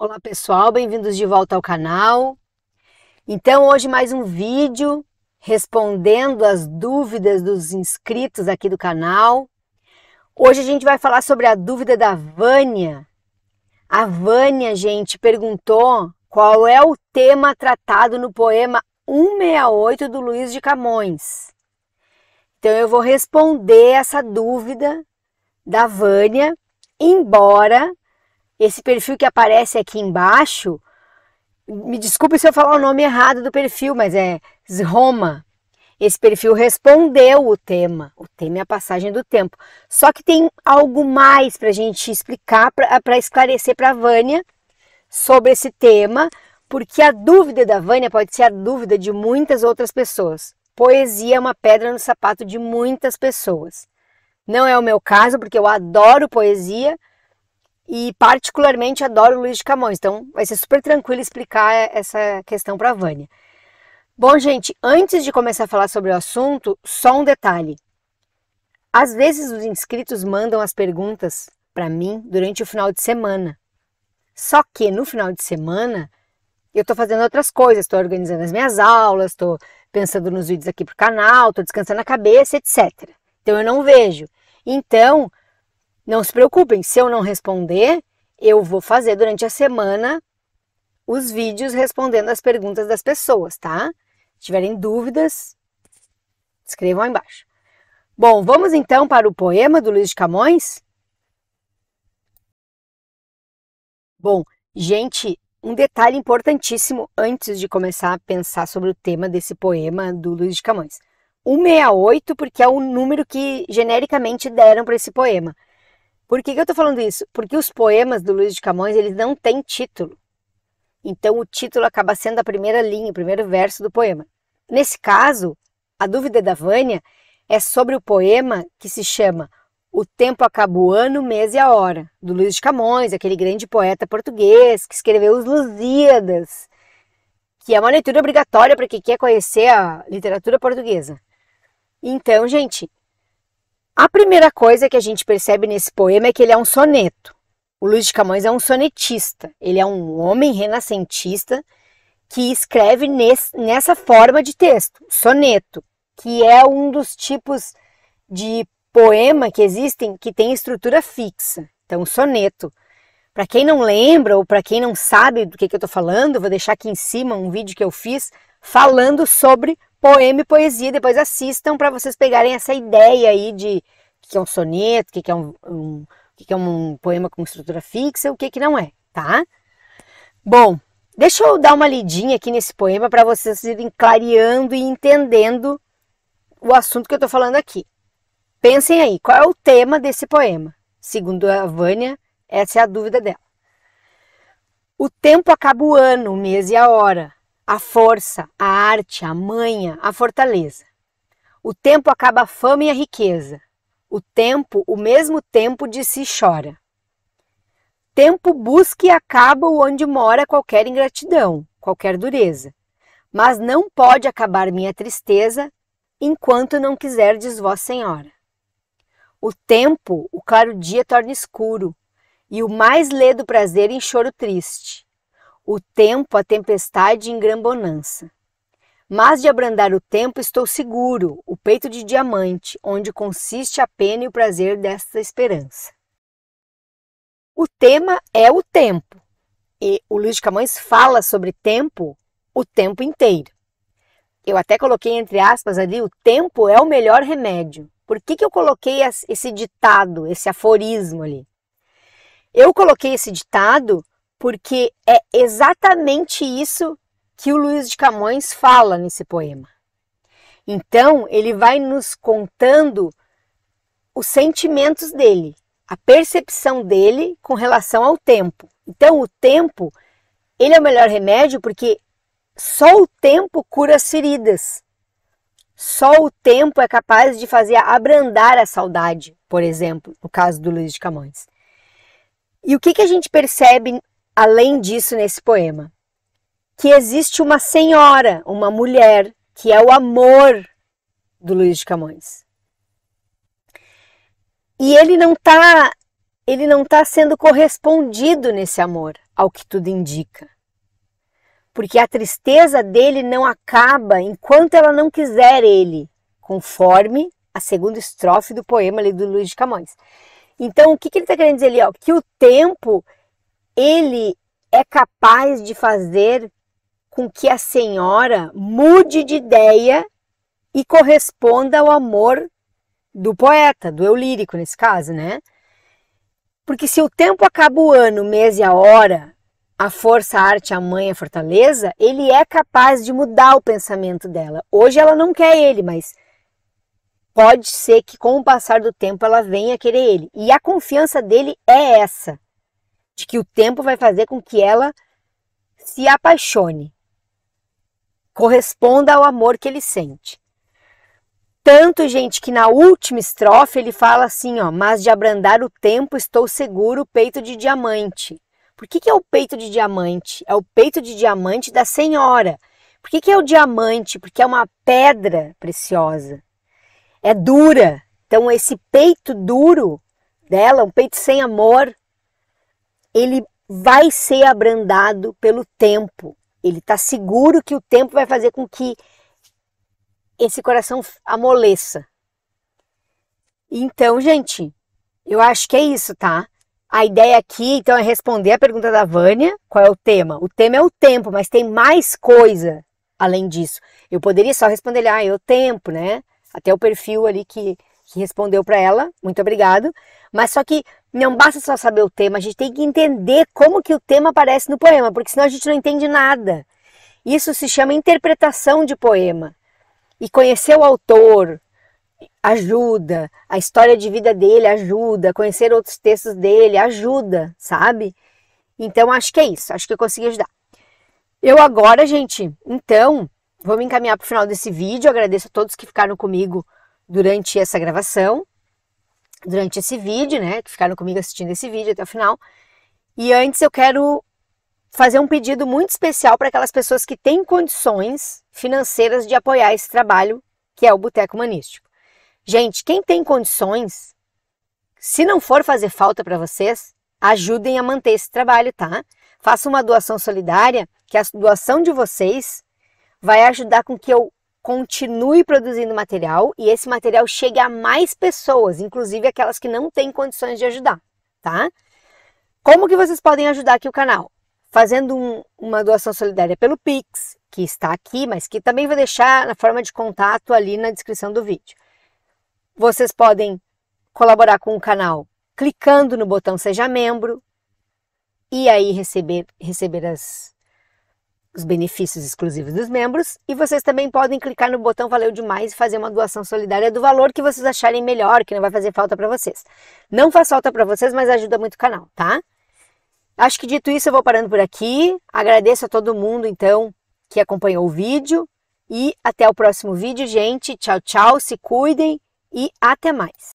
Olá pessoal, bem-vindos de volta ao canal. Então, hoje mais um vídeo respondendo as dúvidas dos inscritos aqui do canal. Hoje a gente vai falar sobre a dúvida da Vânia. A Vânia, gente, perguntou qual é o tema tratado no poema 168 do Luiz de Camões. Então, eu vou responder essa dúvida da Vânia, embora esse perfil que aparece aqui embaixo, me desculpe se eu falar o nome errado do perfil, mas é Roma. Esse perfil respondeu o tema. O tema é a passagem do tempo. Só que tem algo mais para a gente explicar, para esclarecer para a Vânia sobre esse tema, porque a dúvida da Vânia pode ser a dúvida de muitas outras pessoas. Poesia é uma pedra no sapato de muitas pessoas. Não é o meu caso, porque eu adoro poesia, e particularmente adoro o Luiz de Camões, então vai ser super tranquilo explicar essa questão para a Vânia. Bom, gente, antes de começar a falar sobre o assunto, só um detalhe. Às vezes os inscritos mandam as perguntas para mim durante o final de semana. Só que no final de semana eu estou fazendo outras coisas, estou organizando as minhas aulas, estou pensando nos vídeos aqui para o canal, estou descansando a cabeça, etc. Então eu não vejo. Então, não se preocupem, se eu não responder, eu vou fazer durante a semana os vídeos respondendo as perguntas das pessoas, tá? Se tiverem dúvidas, escrevam aí embaixo. Bom, vamos então para o poema do Luiz de Camões? Bom, gente, um detalhe importantíssimo antes de começar a pensar sobre o tema desse poema do Luiz de Camões. 168, porque é o número que genericamente deram para esse poema. Por que, que eu estou falando isso? Porque os poemas do Luiz de Camões, eles não têm título. Então o título acaba sendo a primeira linha, o primeiro verso do poema. Nesse caso, a dúvida da Vânia é sobre o poema que se chama O Tempo Acaba o Ano, Mês e a Hora, do Luiz de Camões, aquele grande poeta português que escreveu os Lusíadas, que é uma leitura obrigatória para quem quer conhecer a literatura portuguesa. Então, gente, a primeira coisa que a gente percebe nesse poema é que ele é um soneto. O Luiz de Camões é um sonetista, ele é um homem renascentista que escreve nesse, nessa forma de texto, soneto, que é um dos tipos de poema que existem que tem estrutura fixa. Então, soneto. Para quem não lembra ou para quem não sabe do que, que eu estou falando, vou deixar aqui em cima um vídeo que eu fiz falando sobre Poema e Poesia. Depois assistam para vocês pegarem essa ideia aí de o que é um soneto, o que é um, um, o que é um poema com estrutura fixa, o que, que não é, tá? Bom, deixa eu dar uma lidinha aqui nesse poema para vocês irem clareando e entendendo o assunto que eu estou falando aqui. Pensem aí, qual é o tema desse poema? Segundo a Vânia, essa é a dúvida dela. O tempo acaba o ano, o mês e a hora a força, a arte, a manha, a fortaleza. O tempo acaba a fama e a riqueza. O tempo, o mesmo tempo de si chora. Tempo busca e acaba onde mora qualquer ingratidão, qualquer dureza. Mas não pode acabar minha tristeza enquanto não quiserdes vós, Senhora. O tempo, o claro dia torna escuro, e o mais ledo prazer em choro triste o tempo, a tempestade em grambonança. Mas de abrandar o tempo estou seguro, o peito de diamante, onde consiste a pena e o prazer desta esperança. O tema é o tempo, e o Luiz de Camões fala sobre tempo o tempo inteiro. Eu até coloquei entre aspas ali, o tempo é o melhor remédio. Por que, que eu coloquei esse ditado, esse aforismo ali? Eu coloquei esse ditado porque é exatamente isso que o Luiz de Camões fala nesse poema. Então, ele vai nos contando os sentimentos dele, a percepção dele com relação ao tempo. Então, o tempo, ele é o melhor remédio porque só o tempo cura as feridas. Só o tempo é capaz de fazer abrandar a saudade, por exemplo, no caso do Luiz de Camões. E o que, que a gente percebe além disso nesse poema? Que existe uma senhora, uma mulher, que é o amor do Luiz de Camões. E ele não está ele não tá sendo correspondido nesse amor, ao que tudo indica. Porque a tristeza dele não acaba enquanto ela não quiser ele, conforme a segunda estrofe do poema ali do Luiz de Camões. Então, o que, que ele está querendo dizer ali? Ó? Que o tempo ele é capaz de fazer com que a senhora mude de ideia e corresponda ao amor do poeta, do eu lírico nesse caso, né? Porque se o tempo acaba o ano, o mês e a hora, a força, a arte, a mãe, a fortaleza, ele é capaz de mudar o pensamento dela. Hoje ela não quer ele, mas pode ser que com o passar do tempo ela venha querer ele. E a confiança dele é essa de que o tempo vai fazer com que ela se apaixone, corresponda ao amor que ele sente. Tanto, gente, que na última estrofe ele fala assim, ó, mas de abrandar o tempo estou seguro, peito de diamante. Por que, que é o peito de diamante? É o peito de diamante da senhora. Por que, que é o diamante? Porque é uma pedra preciosa. É dura. Então, esse peito duro dela, um peito sem amor, ele vai ser abrandado pelo tempo. Ele está seguro que o tempo vai fazer com que esse coração amoleça. Então, gente, eu acho que é isso, tá? A ideia aqui, então, é responder a pergunta da Vânia: qual é o tema? O tema é o tempo, mas tem mais coisa além disso. Eu poderia só responder, ah, é o tempo, né? Até o perfil ali que, que respondeu para ela, muito obrigado. Mas só que não basta só saber o tema, a gente tem que entender como que o tema aparece no poema, porque senão a gente não entende nada. Isso se chama interpretação de poema. E conhecer o autor ajuda, a história de vida dele ajuda, conhecer outros textos dele ajuda, sabe? Então acho que é isso, acho que eu consegui ajudar. Eu agora, gente, então, vou me encaminhar para o final desse vídeo. agradeço a todos que ficaram comigo durante essa gravação durante esse vídeo, né? Que ficaram comigo assistindo esse vídeo até o final. E antes eu quero fazer um pedido muito especial para aquelas pessoas que têm condições financeiras de apoiar esse trabalho, que é o Boteco Humanístico. Gente, quem tem condições, se não for fazer falta para vocês, ajudem a manter esse trabalho, tá? Faça uma doação solidária, que a doação de vocês vai ajudar com que eu continue produzindo material e esse material chegue a mais pessoas, inclusive aquelas que não têm condições de ajudar, tá? Como que vocês podem ajudar aqui o canal? Fazendo um, uma doação solidária pelo Pix, que está aqui, mas que também vou deixar na forma de contato ali na descrição do vídeo. Vocês podem colaborar com o canal clicando no botão Seja Membro e aí receber, receber as os benefícios exclusivos dos membros e vocês também podem clicar no botão Valeu Demais e fazer uma doação solidária do valor que vocês acharem melhor, que não vai fazer falta para vocês. Não faz falta para vocês, mas ajuda muito o canal, tá? Acho que dito isso eu vou parando por aqui. Agradeço a todo mundo então que acompanhou o vídeo e até o próximo vídeo, gente. Tchau, tchau, se cuidem e até mais.